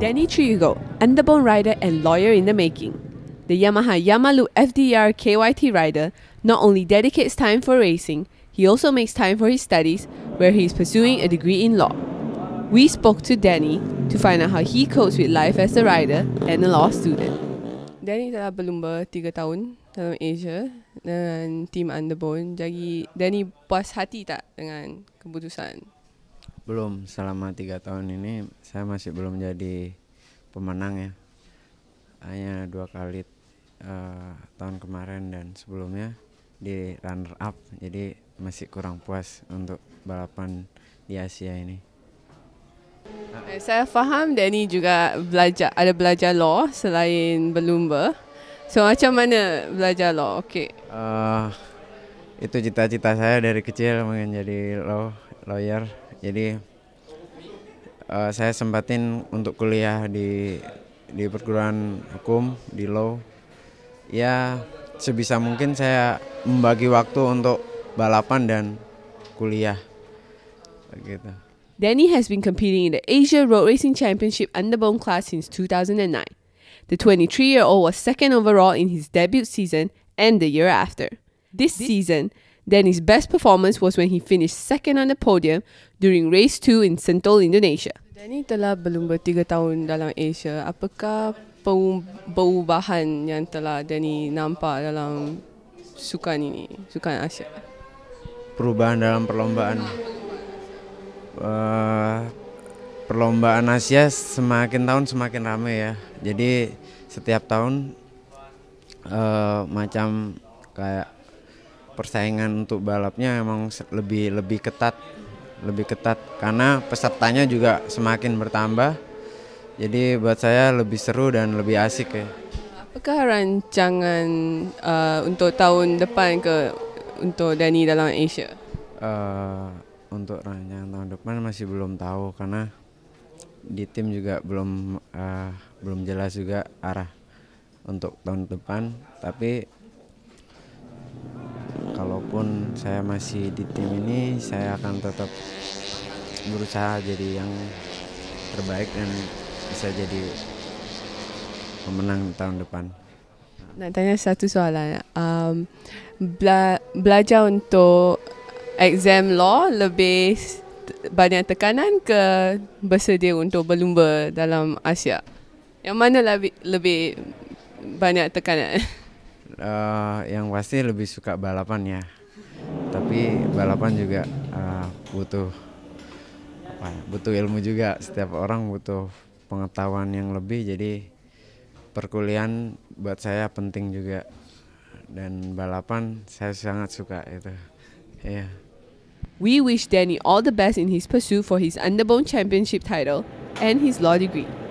Danny Chirigo, underbone rider and lawyer in the making. The Yamaha Yamalu FDR KYT rider not only dedicates time for racing, he also makes time for his studies, where he is pursuing a degree in law. We spoke to Danny to find out how he copes with life as a rider and a law student. Danny telah berlumba tiga tahun dalam Asia dengan team Underbone. Jadi Danny puas hati tak dengan keputusan? belum selama tiga tahun ini saya masih belum jadi pemenang ya hanya dua kali uh, tahun kemarin dan sebelumnya di runner up jadi masih kurang puas untuk balapan di Asia ini eh, saya faham Danny juga belajar ada belajar law selain berlumba so macam mana belajar law oke uh, eh, itu cita-cita saya dari kecil menjadi law lawyer jadi uh, saya sempatin untuk kuliah di di perguruan hukum di law ya sebisa mungkin saya membagi waktu untuk balapan dan kuliah gitu Danny has been competing in the Asia Road Racing Championship underbone class since 2009. The 23 year old was second overall in his debut season and the year after. This, this season, his best performance was when he finished second on the podium during race 2 in Sentul, Indonesia. Danny telah berlumba bertiga tahun dalam Asia. Apakah perubahan yang telah Danny nampak dalam sukan ini, sukan Asia? Perubahan dalam perlombaan. Uh, perlombaan Asia semakin tahun semakin ramai ya. Jadi setiap tahun uh, macam kayak persaingan untuk balapnya emang lebih lebih ketat lebih ketat karena pesertanya juga semakin bertambah jadi buat saya lebih seru dan lebih asik ya apakah rancangan uh, untuk tahun depan ke untuk Dani dalam Asia uh, untuk rancangan tahun depan masih belum tahu karena di tim juga belum uh, belum jelas juga arah untuk tahun depan tapi walaupun saya masih di tim ini saya akan tetap berusaha jadi yang terbaik dan bisa jadi pemenang tahun depan. Nak tanya satu soalan. Um, bela- belajar untuk exam law lebih banyak tekanan ke bersedia untuk berlumba dalam Asia? Yang mana lebih, lebih banyak tekanan? Uh, yang pasti lebih suka balapan ya. tapi balapan juga uh, butuh ya, butuh ilmu juga setiap orang butuh pengetahuan yang lebih jadi perkuliahan buat saya penting juga dan balapan saya sangat suka itu ya yeah. We wish Danny all the best in his pursuit for his Underbone Championship title and his law degree.